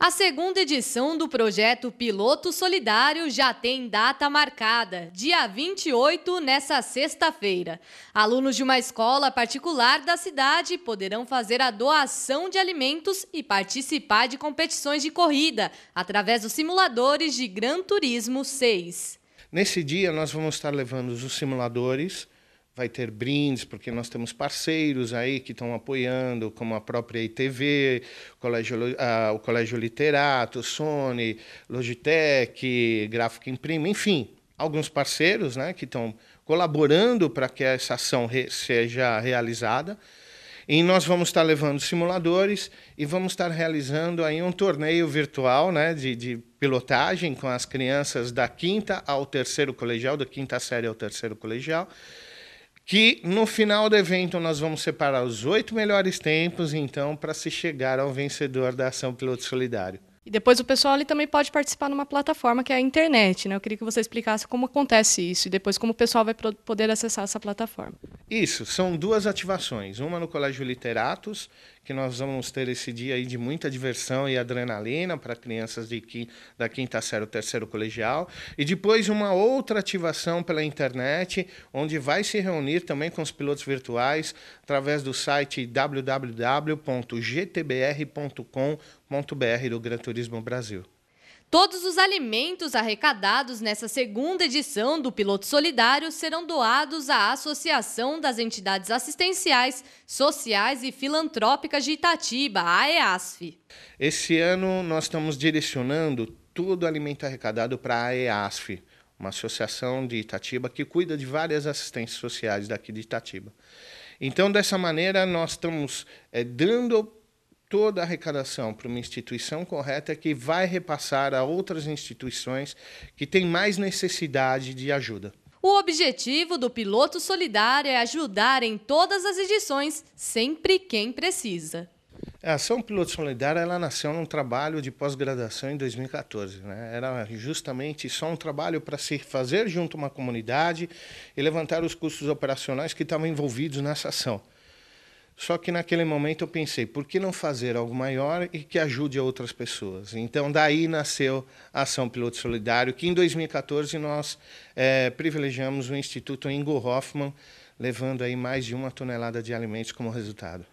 A segunda edição do projeto Piloto Solidário já tem data marcada, dia 28, nessa sexta-feira. Alunos de uma escola particular da cidade poderão fazer a doação de alimentos e participar de competições de corrida através dos simuladores de Gran Turismo 6. Nesse dia, nós vamos estar levando os simuladores vai ter brindes, porque nós temos parceiros aí que estão apoiando, como a própria ITV, o Colégio, ah, o Colégio Literato, Sony, Logitech, Gráfico Imprime, enfim, alguns parceiros né, que estão colaborando para que essa ação re seja realizada. E nós vamos estar tá levando simuladores e vamos estar tá realizando aí um torneio virtual né, de, de pilotagem com as crianças da quinta ao terceiro colegial, da quinta série ao terceiro colegial que no final do evento nós vamos separar os oito melhores tempos, então, para se chegar ao vencedor da ação Piloto Solidário. E depois o pessoal ali também pode participar numa plataforma que é a internet, né? Eu queria que você explicasse como acontece isso e depois como o pessoal vai poder acessar essa plataforma. Isso, são duas ativações. Uma no Colégio Literatos, que nós vamos ter esse dia aí de muita diversão e adrenalina para crianças de qui da quinta série ao terceiro colegial. E depois uma outra ativação pela internet, onde vai se reunir também com os pilotos virtuais através do site www.gtbr.com.br do Gran Turismo Brasil. Todos os alimentos arrecadados nessa segunda edição do Piloto Solidário serão doados à Associação das Entidades Assistenciais, Sociais e Filantrópicas de Itatiba, a EASF. Esse ano nós estamos direcionando todo o alimento arrecadado para a EASF, uma associação de Itatiba que cuida de várias assistências sociais daqui de Itatiba. Então, dessa maneira, nós estamos é, dando toda a arrecadação para uma instituição correta é que vai repassar a outras instituições que têm mais necessidade de ajuda. O objetivo do piloto solidário é ajudar em todas as edições, sempre quem precisa. A Ação Piloto Solidário ela nasceu num trabalho de pós-graduação em 2014. Né? Era justamente só um trabalho para se fazer junto a uma comunidade e levantar os custos operacionais que estavam envolvidos nessa ação. Só que naquele momento eu pensei, por que não fazer algo maior e que ajude outras pessoas? Então daí nasceu a Ação Piloto Solidário, que em 2014 nós é, privilegiamos o Instituto Ingo Hoffman, levando aí mais de uma tonelada de alimentos como resultado.